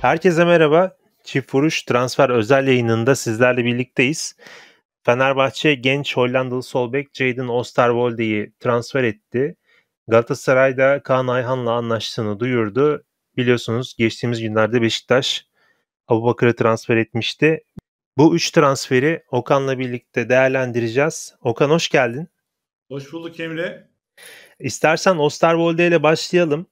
Herkese merhaba. Çift Vuruş Transfer özel yayınında sizlerle birlikteyiz. Fenerbahçe genç Hollandalı solbek Jadon Osterwolde'yi transfer etti. Galatasaray da Kaan Ayhan'la anlaştığını duyurdu. Biliyorsunuz geçtiğimiz günlerde Beşiktaş Abubakır'ı transfer etmişti. Bu üç transferi Okan'la birlikte değerlendireceğiz. Okan hoş geldin. Hoş bulduk Emre. İstersen Osterwolde ile başlayalım.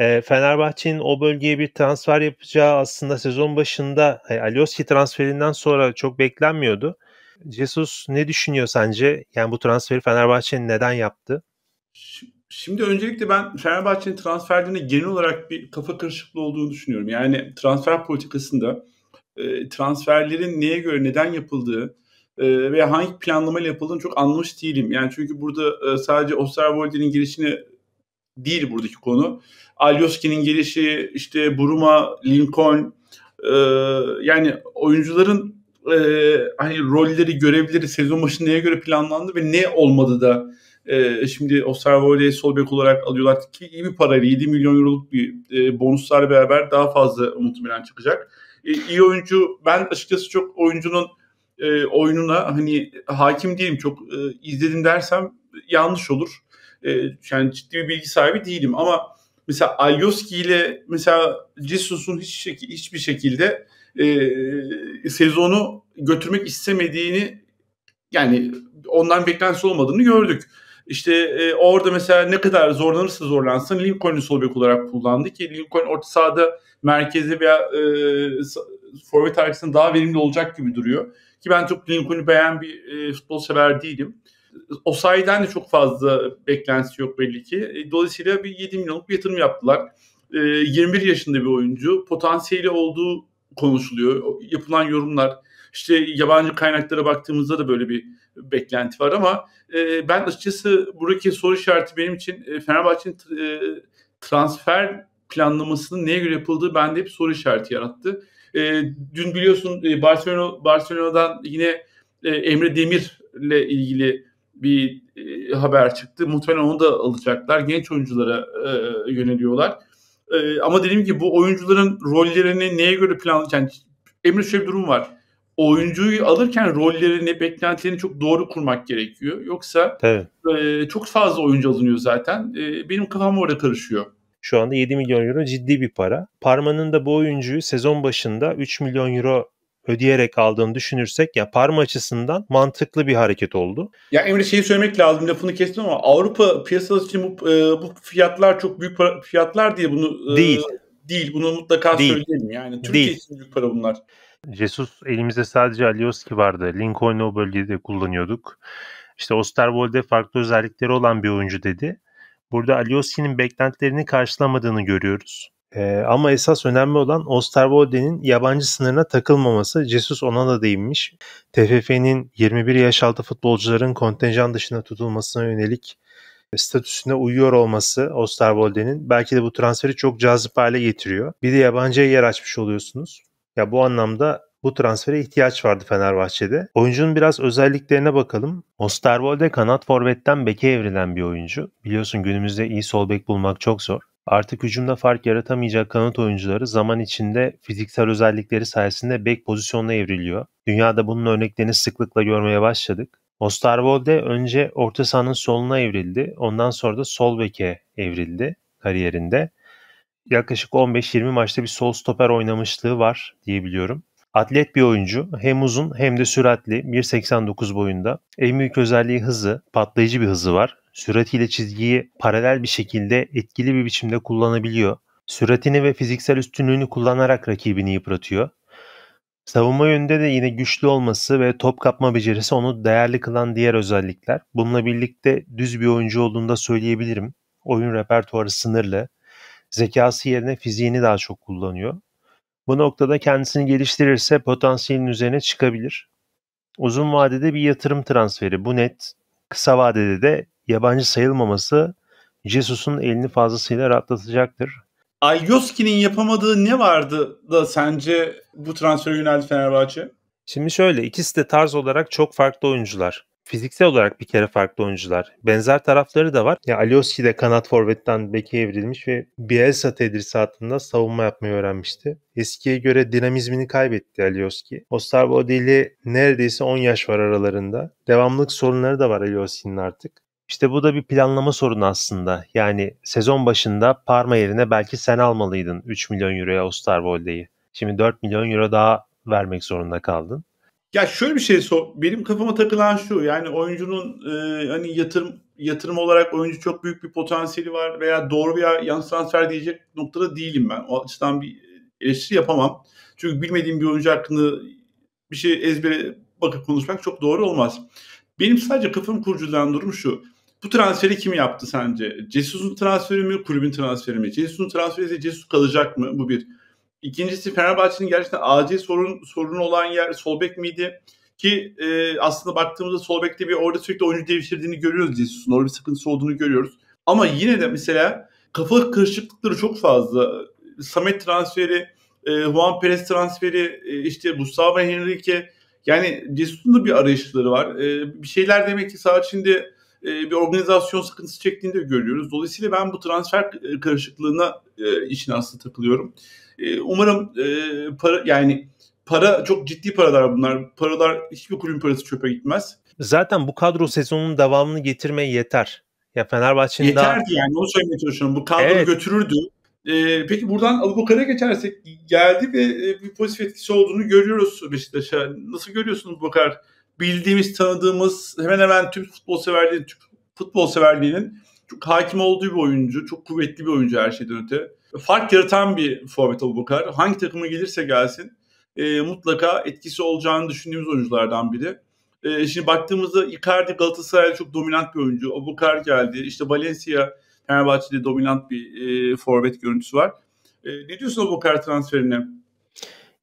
E, Fenerbahçe'nin o bölgeye bir transfer yapacağı aslında sezon başında e, Alioski transferinden sonra çok beklenmiyordu. Jesus ne düşünüyor sence? Yani bu transferi Fenerbahçe'nin neden yaptı? Şimdi öncelikle ben Fenerbahçe'nin transferlerine genel olarak bir kafa karışıklığı olduğunu düşünüyorum. Yani transfer politikasında e, transferlerin neye göre neden yapıldığı e, veya hangi planlamayla yapıldığını çok anlamış değilim. Yani çünkü burada e, sadece Osterwolde'nin girişini değil buradaki konu. Alyoski'nin gelişi, işte Buruma, Lincoln e, yani oyuncuların e, hani rolleri, görevleri sezon başı neye göre planlandı ve ne olmadı da e, şimdi Osterwolde'yi sol bek olarak alıyorlar ki iyi bir parayla 7 milyon euroluk bir e, bonuslar beraber daha fazla muhtemelen çıkacak. E, iyi oyuncu ben açıkçası çok oyuncunun e, oyununa hani hakim değilim çok e, izledim dersem yanlış olur e, yani ciddi bir bilgi sahibi değilim ama mesela Alyoski ile mesela Jesus'un hiç şek- hiçbir şekilde e, sezonu götürmek istemediğini yani ondan beklentisi olmadığını gördük. İşte e, orada mesela ne kadar zorlanırsa zorlansın Lincoln'u sol bek olarak kullandı ki Lincoln orta sahada merkezi veya e, forvet arkasında daha verimli olacak gibi duruyor. Ki ben çok Lincoln'u beğen bir e, futbol sever değilim o sayeden de çok fazla beklentisi yok belli ki. E, dolayısıyla bir 7 milyonluk bir yatırım yaptılar. 21 e, yaşında bir oyuncu. Potansiyeli olduğu konuşuluyor. Yapılan yorumlar işte yabancı kaynaklara baktığımızda da böyle bir beklenti var ama e, ben açıkçası buradaki soru işareti benim için e, Fenerbahçe'nin transfer planlamasının neye göre yapıldığı bende hep soru işareti yarattı. dün biliyorsun Barcelona Barcelona'dan yine Emre Demir ile ilgili bir e, haber çıktı. Muhtemelen onu da alacaklar. Genç oyunculara e, yöneliyorlar. E, ama dediğim ki bu oyuncuların rollerini neye göre planlayacak? Yani, Emre şöyle bir durum var. Oyuncuyu alırken rollerini, beklentilerini çok doğru kurmak gerekiyor. Yoksa Tabii. e, çok fazla oyuncu alınıyor zaten. E, benim kafam orada karışıyor. Şu anda 7 milyon euro ciddi bir para. Parma'nın da bu oyuncuyu sezon başında 3 milyon euro ödeyerek aldığını düşünürsek ya parma açısından mantıklı bir hareket oldu. Ya Emre şeyi söylemek lazım lafını kestim ama Avrupa piyasası için bu, e, bu fiyatlar çok büyük para, fiyatlar diye bunu e, değil. E, değil. Bunu mutlaka değil. söyleyelim. Yani Türkiye değil. için büyük para bunlar. Jesus elimizde sadece Alioski vardı. Lincoln'u o bölgede kullanıyorduk. İşte Osterwold'e farklı özellikleri olan bir oyuncu dedi. Burada Alioski'nin beklentilerini karşılamadığını görüyoruz. E, ama esas önemli olan Osterwolde'nin yabancı sınırına takılmaması. Jesus ona da değinmiş. TFF'nin 21 yaş altı futbolcuların kontenjan dışına tutulmasına yönelik statüsüne uyuyor olması Osterwolde'nin belki de bu transferi çok cazip hale getiriyor. Bir de yabancıya yer açmış oluyorsunuz. Ya bu anlamda bu transfere ihtiyaç vardı Fenerbahçe'de. Oyuncunun biraz özelliklerine bakalım. Osterwolde kanat forvetten beke evrilen bir oyuncu. Biliyorsun günümüzde iyi sol bek bulmak çok zor. Artık hücumda fark yaratamayacak kanat oyuncuları zaman içinde fiziksel özellikleri sayesinde bek pozisyonuna evriliyor. Dünyada bunun örneklerini sıklıkla görmeye başladık. Osterwolde önce orta sahanın soluna evrildi. Ondan sonra da sol beke evrildi kariyerinde. Yaklaşık 15-20 maçta bir sol stoper oynamışlığı var diyebiliyorum. Atlet bir oyuncu. Hem uzun hem de süratli. 1.89 boyunda. En büyük özelliği hızı. Patlayıcı bir hızı var süratiyle çizgiyi paralel bir şekilde etkili bir biçimde kullanabiliyor. Süratini ve fiziksel üstünlüğünü kullanarak rakibini yıpratıyor. Savunma yönünde de yine güçlü olması ve top kapma becerisi onu değerli kılan diğer özellikler. Bununla birlikte düz bir oyuncu olduğunu da söyleyebilirim. Oyun repertuarı sınırlı. Zekası yerine fiziğini daha çok kullanıyor. Bu noktada kendisini geliştirirse potansiyelin üzerine çıkabilir. Uzun vadede bir yatırım transferi bu net. Kısa vadede de yabancı sayılmaması Jesus'un elini fazlasıyla rahatlatacaktır. Alyoski'nin yapamadığı ne vardı da sence bu transfer yöneldi Fenerbahçe? Şimdi şöyle ikisi de tarz olarak çok farklı oyuncular. Fiziksel olarak bir kere farklı oyuncular. Benzer tarafları da var. Ya Alioski de kanat forvetten beke evrilmiş ve Bielsa altında savunma yapmayı öğrenmişti. Eskiye göre dinamizmini kaybetti Alioski. Ostarbo ile neredeyse 10 yaş var aralarında. Devamlık sorunları da var Alioski'nin artık. İşte bu da bir planlama sorunu aslında. Yani sezon başında Parma yerine belki sen almalıydın 3 milyon euroya Osterwolde'yi. Şimdi 4 milyon euro daha vermek zorunda kaldın. Ya şöyle bir şey sor. Benim kafama takılan şu. Yani oyuncunun e, hani yatırım yatırım olarak oyuncu çok büyük bir potansiyeli var veya doğru bir yanlış transfer diyecek noktada değilim ben. O açıdan bir eleştiri yapamam. Çünkü bilmediğim bir oyuncu hakkında bir şey ezbere bakıp konuşmak çok doğru olmaz. Benim sadece kafam kurcalayan durum şu. Bu transferi kim yaptı sence? Jesus'un transferi mi, kulübün transferi mi? Jesus'un transferi ise Jesus kalacak mı? Bu bir. İkincisi Fenerbahçe'nin gerçekten acil sorun sorunu olan yer solbek miydi? Ki e, aslında baktığımızda solbekte bir orada sürekli oyuncu devşirdiğini görüyoruz Jesus'un. Orada bir sıkıntısı olduğunu görüyoruz. Ama yine de mesela kafa karışıklıkları çok fazla. Samet transferi, e, Juan Perez transferi, e, işte Gustavo Henrique. Yani Jesus'un da bir arayışları var. E, bir şeyler demek ki sağ içinde e, bir organizasyon sıkıntısı çektiğini de görüyoruz. Dolayısıyla ben bu transfer e, karışıklığına e, için aslında takılıyorum. E, umarım para yani para çok ciddi paralar bunlar. Paralar hiçbir kulübün parası çöpe gitmez. Zaten bu kadro sezonun devamını getirmeye yeter. Ya Fenerbahçe'nin Yeterdi daha... yani onu söylemeye çalışıyorum. Bu kadro evet. götürürdü. Ee, peki buradan Abubakar'a geçersek geldi ve bir pozitif etkisi olduğunu görüyoruz Beşiktaş'a. Nasıl görüyorsun Abubakar bildiğimiz, tanıdığımız hemen hemen tüm futbol severliğinin, tüm futbol severliğinin çok hakim olduğu bir oyuncu. Çok kuvvetli bir oyuncu her şeyden öte. Fark yaratan bir forvet Abubakar. Hangi takıma gelirse gelsin e, mutlaka etkisi olacağını düşündüğümüz oyunculardan biri. E, şimdi baktığımızda Icardi Galatasaray'da çok dominant bir oyuncu. Abubakar geldi. İşte Valencia Fenerbahçe'de dominant bir e, forvet görüntüsü var. E, ne diyorsun Abubakar transferine?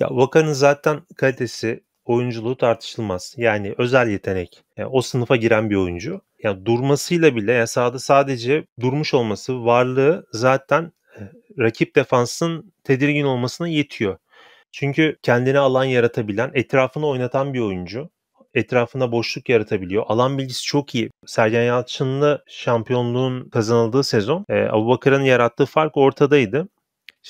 Ya Vakar'ın zaten kalitesi oyunculuğu tartışılmaz. Yani özel yetenek. Yani e, o sınıfa giren bir oyuncu. Yani durmasıyla bile yani sahada sadece durmuş olması, varlığı zaten e, rakip defansın tedirgin olmasına yetiyor. Çünkü kendine alan yaratabilen, etrafını oynatan bir oyuncu. etrafında boşluk yaratabiliyor. Alan bilgisi çok iyi. Sergen Yalçın'la şampiyonluğun kazanıldığı sezon e, Abubakar'ın yarattığı fark ortadaydı.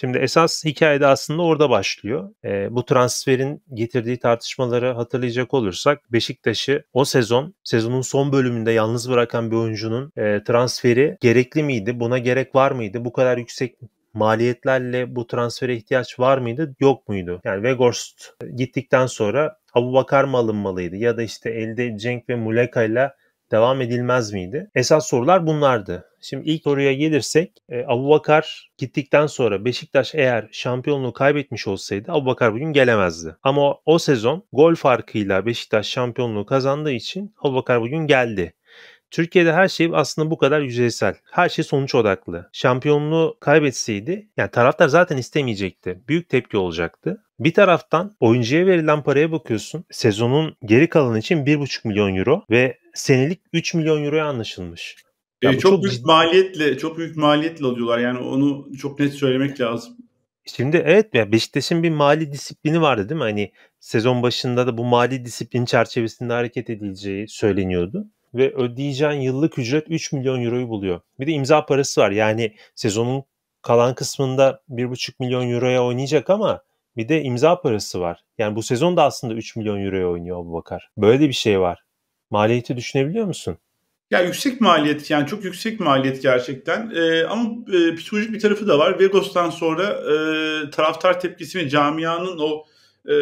Şimdi esas hikayede aslında orada başlıyor. E, bu transferin getirdiği tartışmaları hatırlayacak olursak Beşiktaş'ı o sezon sezonun son bölümünde yalnız bırakan bir oyuncunun e, transferi gerekli miydi? Buna gerek var mıydı? Bu kadar yüksek maliyetlerle bu transfere ihtiyaç var mıydı yok muydu? Yani Weghorst gittikten sonra Abu Bakar mı alınmalıydı ya da işte elde Cenk ve Muleka ile devam edilmez miydi? Esas sorular bunlardı. Şimdi ilk soruya gelirsek e, Abubakar gittikten sonra Beşiktaş eğer şampiyonluğu kaybetmiş olsaydı Abubakar bugün gelemezdi. Ama o, o sezon gol farkıyla Beşiktaş şampiyonluğu kazandığı için Abubakar bugün geldi. Türkiye'de her şey aslında bu kadar yüzeysel. Her şey sonuç odaklı. Şampiyonluğu kaybetseydi yani taraftar zaten istemeyecekti. Büyük tepki olacaktı. Bir taraftan oyuncuya verilen paraya bakıyorsun. Sezonun geri kalanı için 1,5 milyon euro ve senelik 3 milyon euroya anlaşılmış. E, ya e, çok, çok büyük ciddi. maliyetle çok büyük maliyetle alıyorlar. Yani onu çok net söylemek lazım. Şimdi evet ya Beşiktaş'ın bir mali disiplini vardı değil mi? Hani sezon başında da bu mali disiplin çerçevesinde hareket edileceği söyleniyordu ve ödeyeceğin yıllık ücret 3 milyon euroyu buluyor. Bir de imza parası var. Yani sezonun kalan kısmında 1,5 milyon euroya oynayacak ama bir de imza parası var. Yani bu sezon da aslında 3 milyon euroya oynuyor bu Bakar. Böyle bir şey var. Maliyeti düşünebiliyor musun? Ya yüksek maliyet yani çok yüksek maliyet gerçekten ee, ama e, psikolojik bir tarafı da var. Vegas'tan sonra e, taraftar tepkisi ve camianın o e,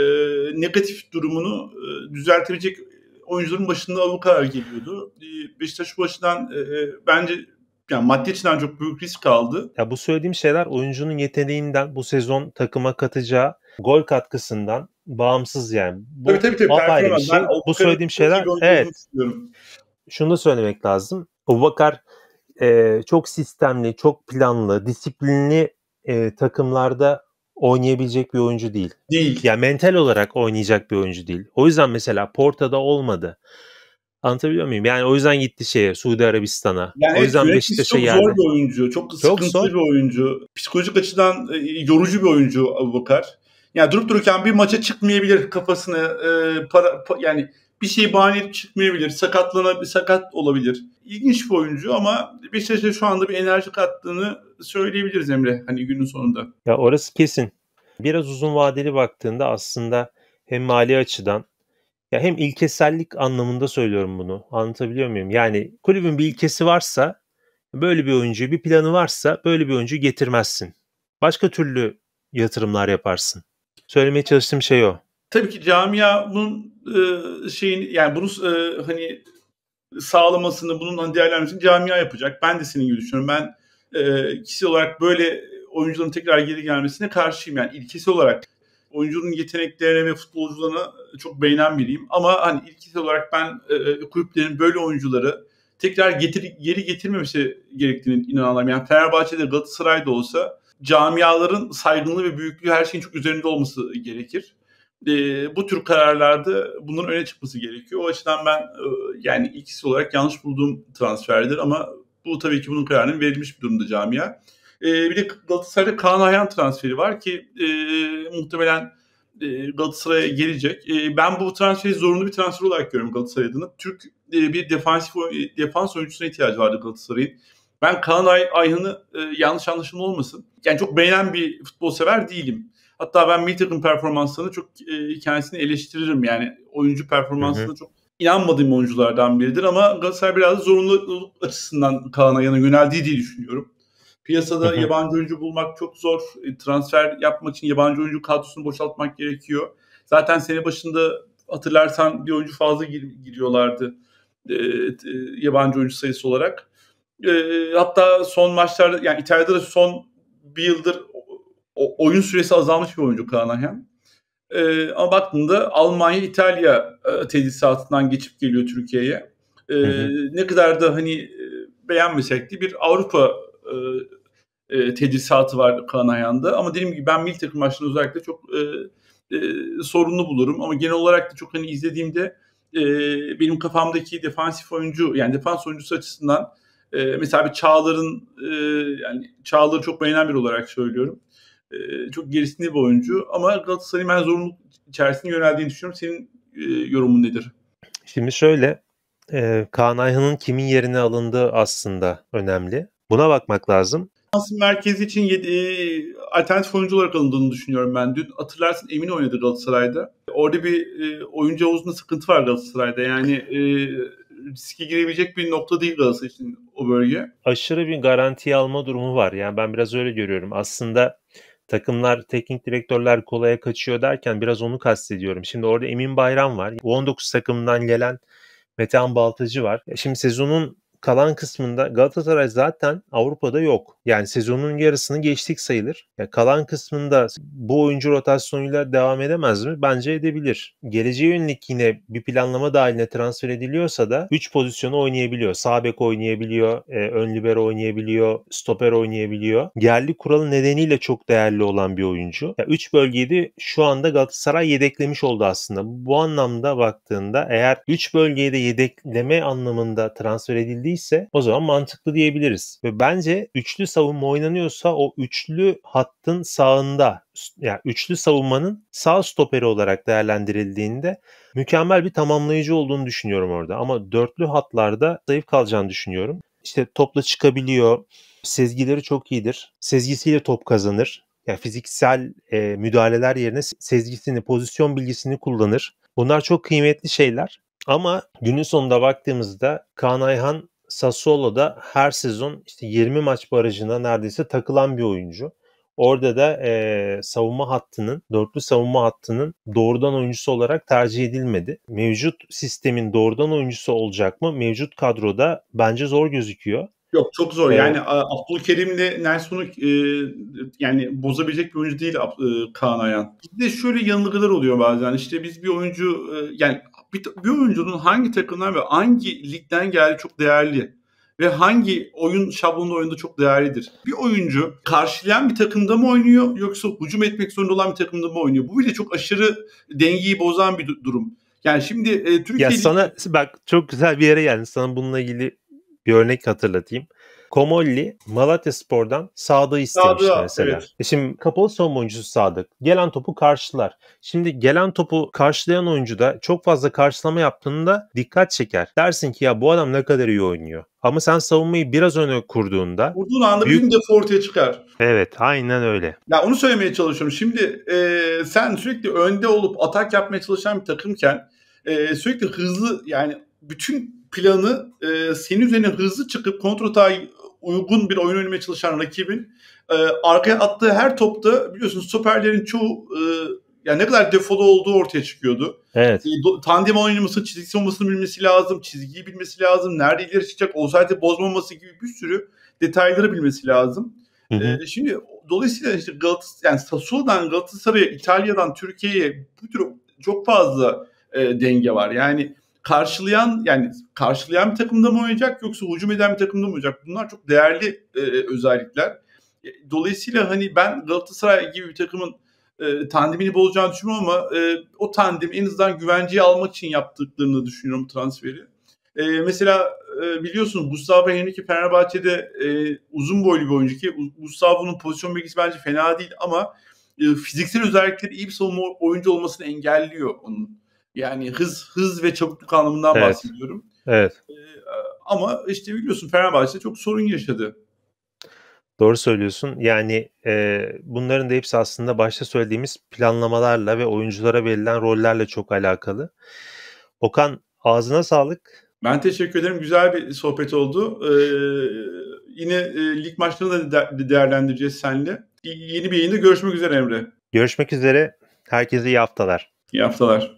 negatif durumunu e, düzeltebilecek oyuncuların başında avukalar geliyordu. E, Beşiktaş bu açıdan e, e, bence yani maddi açıdan çok büyük risk kaldı. Ya bu söylediğim şeyler oyuncunun yeteneğinden bu sezon takıma katacağı gol katkısından bağımsız yani. Bu tabii tabii tabii. Apayrı bir şey. Bu söylediğim şeyler evet. Şunu da söylemek lazım. Abubakar e, çok sistemli, çok planlı, disiplinli e, takımlarda oynayabilecek bir oyuncu değil. Değil. Ya yani mental olarak oynayacak bir oyuncu değil. O yüzden mesela Porta'da olmadı. Anlatabiliyor muyum? Yani o yüzden gitti şeye Suudi Arabistan'a. Yani o yüzden Beşiktaş'a geldi. Çok zor bir oyuncu. Çok, çok sıkıntılı zor. bir oyuncu. Psikolojik açıdan e, yorucu bir oyuncu Abubakar. Yani durup dururken bir maça çıkmayabilir kafasını e, para pa, yani bir şey bahane edip çıkmayabilir. Sakatlanabilir, sakat olabilir. İlginç bir oyuncu ama bir Beşiktaş'a şu anda bir enerji kattığını söyleyebiliriz Emre hani günün sonunda. Ya orası kesin. Biraz uzun vadeli baktığında aslında hem mali açıdan ya hem ilkesellik anlamında söylüyorum bunu. Anlatabiliyor muyum? Yani kulübün bir ilkesi varsa, böyle bir oyuncu bir planı varsa böyle bir oyuncu getirmezsin. Başka türlü yatırımlar yaparsın. Söylemeye çalıştığım şey o. Tabii ki camia bunun e, şeyin yani bunu e, hani sağlamasını, bunun hani değerlendirmesini camia yapacak. Ben de senin gibi düşünüyorum. Ben e, kişisel olarak böyle oyuncuların tekrar geri gelmesine karşıyım. Yani ilkesi olarak oyuncunun yeteneklerine ve futbolcularına çok beğenen biriyim. Ama hani ilkesi olarak ben e, kulüplerin böyle oyuncuları tekrar getir, geri getirmemesi gerektiğini inananlarım. Yani Fenerbahçe'de Galatasaray'da olsa camiaların saygınlığı ve büyüklüğü her şeyin çok üzerinde olması gerekir. E, bu tür kararlarda bunların öne çıkması gerekiyor. O açıdan ben e, yani ikisi olarak yanlış bulduğum transferdir ama bu tabii ki bunun kararının verilmiş bir durumda camia. E, bir de Galatasaray'da Kaan Ayhan transferi var ki e, muhtemelen e, Galatasaray'a gelecek. E, ben bu transferi zorunlu bir transfer olarak görüyorum Galatasaray adına. Türk e, bir defansif defans oyuncusuna ihtiyacı vardı Galatasaray'ın. Ben Kaan Ay Ayhan'ı e, yanlış anlaşılma olmasın. Yani çok beğenen bir futbol sever değilim. Hatta ben bir takım performanslarını çok e, kendisini eleştiririm. Yani oyuncu performansına çok inanmadığım oyunculardan biridir ama Galatasaray biraz zorunluluk açısından Kaan Ayhan'a yöneldiği diye düşünüyorum. Piyasada hı hı. yabancı oyuncu bulmak çok zor. E, transfer yapmak için yabancı oyuncu kadrosunu boşaltmak gerekiyor. Zaten sene başında hatırlarsan bir oyuncu fazla gir- giriyorlardı e, e, yabancı oyuncu sayısı olarak. E, hatta son maçlarda yani İtalya'da da son bir yıldır o, oyun süresi azalmış bir oyuncu Kaan E, ama baktığında Almanya İtalya e, tedrisatından geçip geliyor Türkiye'ye. E, ne kadar da hani e, beğenmesek de bir Avrupa e, e tedrisatı var Kaan Ayhan'da. Ama dediğim gibi ben milli takım maçlarını özellikle çok e, e, sorunlu bulurum. Ama genel olarak da çok hani izlediğimde e, benim kafamdaki defansif oyuncu yani defans oyuncusu açısından e, mesela bir Çağlar'ın e, yani Çağlar'ı çok beğenen bir olarak söylüyorum. E, çok gerisinde bir oyuncu ama Galatasaray'ın ben zorunluluk içerisinde yöneldiğini düşünüyorum. Senin e, yorumun nedir? Şimdi şöyle e, Kaan Ayhan'ın kimin yerine alındığı aslında önemli. Buna bakmak lazım. Asım merkezi için yedi, e, alternatif oyuncu olarak alındığını düşünüyorum ben. Dün hatırlarsın Emin oynadı Galatasaray'da. Orada bir e, oyuncu havuzunda sıkıntı var Galatasaray'da. Yani e, riske girebilecek bir nokta değil Galatasaray için o bölge. Aşırı bir garanti alma durumu var. Yani ben biraz öyle görüyorum. Aslında takımlar, teknik direktörler kolaya kaçıyor derken biraz onu kastediyorum. Şimdi orada Emin Bayram var. 19 takımından gelen Metehan Baltacı var. Şimdi sezonun kalan kısmında Galatasaray zaten Avrupa'da yok. Yani sezonun yarısını geçtik sayılır. Ya kalan kısmında bu oyuncu rotasyonuyla devam edemez mi? Bence edebilir. Geleceğe yönelik yine bir planlama dahiline transfer ediliyorsa da 3 pozisyonu oynayabiliyor. Sağ bek oynayabiliyor, e, ön libero oynayabiliyor, stoper oynayabiliyor. Yerli kuralı nedeniyle çok değerli olan bir oyuncu. Ya 3 bölgeyi de şu anda Galatasaray yedeklemiş oldu aslında. Bu anlamda baktığında eğer 3 bölgeyi de yedekleme anlamında transfer edildi hissedildiyse o zaman mantıklı diyebiliriz. Ve bence üçlü savunma oynanıyorsa o üçlü hattın sağında yani üçlü savunmanın sağ stoperi olarak değerlendirildiğinde mükemmel bir tamamlayıcı olduğunu düşünüyorum orada. Ama dörtlü hatlarda zayıf kalacağını düşünüyorum. İşte topla çıkabiliyor. Sezgileri çok iyidir. Sezgisiyle top kazanır. Yani fiziksel e, müdahaleler yerine sezgisini, pozisyon bilgisini kullanır. Bunlar çok kıymetli şeyler. Ama günün sonunda baktığımızda Kaan Ayhan Sassuolo'da her sezon işte 20 maç barajına neredeyse takılan bir oyuncu. Orada da e, savunma hattının, dörtlü savunma hattının doğrudan oyuncusu olarak tercih edilmedi. Mevcut sistemin doğrudan oyuncusu olacak mı? Mevcut kadroda bence zor gözüküyor. Yok çok zor. Evet. Yani Abdülkerim'le Nelson'u e, yani bozabilecek bir oyuncu değil e, Kaan Ayan. Bir de şöyle yanılgılar oluyor bazen. İşte biz bir oyuncu e, yani bir, bir oyuncunun hangi takımdan ve hangi ligden geldiği çok değerli ve hangi oyun şablonlu oyunda çok değerlidir. Bir oyuncu karşılayan bir takımda mı oynuyor yoksa hücum etmek zorunda olan bir takımda mı oynuyor? Bu bile çok aşırı dengeyi bozan bir durum. Yani şimdi e, Türkiye... Ya sana bak çok güzel bir yere geldin. Sana bununla ilgili bir örnek hatırlatayım. Komolli Malatya Spor'dan Sadık'ı istemiş Sadık, mesela. Evet. E şimdi kapalı son oyuncusu Sadık. Gelen topu karşılar. Şimdi gelen topu karşılayan oyuncu da çok fazla karşılama yaptığında dikkat çeker. Dersin ki ya bu adam ne kadar iyi oynuyor. Ama sen savunmayı biraz öne kurduğunda... Kurduğun anda büyük... bir defa ortaya çıkar. Evet aynen öyle. Ya onu söylemeye çalışıyorum. Şimdi e, sen sürekli önde olup atak yapmaya çalışan bir takımken e, sürekli hızlı yani bütün planı e, senin üzerine hızlı çıkıp kontratağa uygun bir oyun oynamaya çalışan rakibin e, arkaya attığı her topta biliyorsunuz stoperlerin çoğu e, yani ne kadar defolu olduğu ortaya çıkıyordu. Evet. E, tandem oynaması, çizgisi olmasını bilmesi lazım, çizgiyi bilmesi lazım, nerede ileri çıkacak, o olsaydı bozmaması gibi bir sürü detayları bilmesi lazım. Hı hı. E, şimdi dolayısıyla işte Galatasaray, yani Sassuolo'dan Galatasaray'a, İtalya'dan Türkiye'ye bu tür çok fazla e, denge var. Yani karşılayan yani karşılayan bir takımda mı oynayacak yoksa hücum eden bir takımda mı oynayacak? Bunlar çok değerli e, özellikler. E, dolayısıyla hani ben Galatasaray gibi bir takımın e, tandemini bozacağını düşünmüyorum ama e, o tandem en azından güvenceyi almak için yaptıklarını düşünüyorum transferi. E, mesela e, biliyorsunuz Gustavo Henrique Fenerbahçe'de e, uzun boylu bir oyuncu ki Gustavo'nun pozisyon bilgisi bence fena değil ama e, fiziksel özellikleri iyi bir savunma oyuncu olmasını engelliyor onun. Yani hız hız ve çabukluk anlamından evet. bahsediyorum. Evet. Ee, ama işte biliyorsun Fenerbahçe çok sorun yaşadı. Doğru söylüyorsun. Yani e, bunların da hepsi aslında başta söylediğimiz planlamalarla ve oyunculara verilen rollerle çok alakalı. Okan ağzına sağlık. Ben teşekkür ederim. Güzel bir sohbet oldu. Ee, yine e, lig maçlarını da de- değerlendireceğiz seninle. Y- yeni bir yayında görüşmek üzere Emre. Görüşmek üzere. Herkese iyi haftalar. İyi haftalar.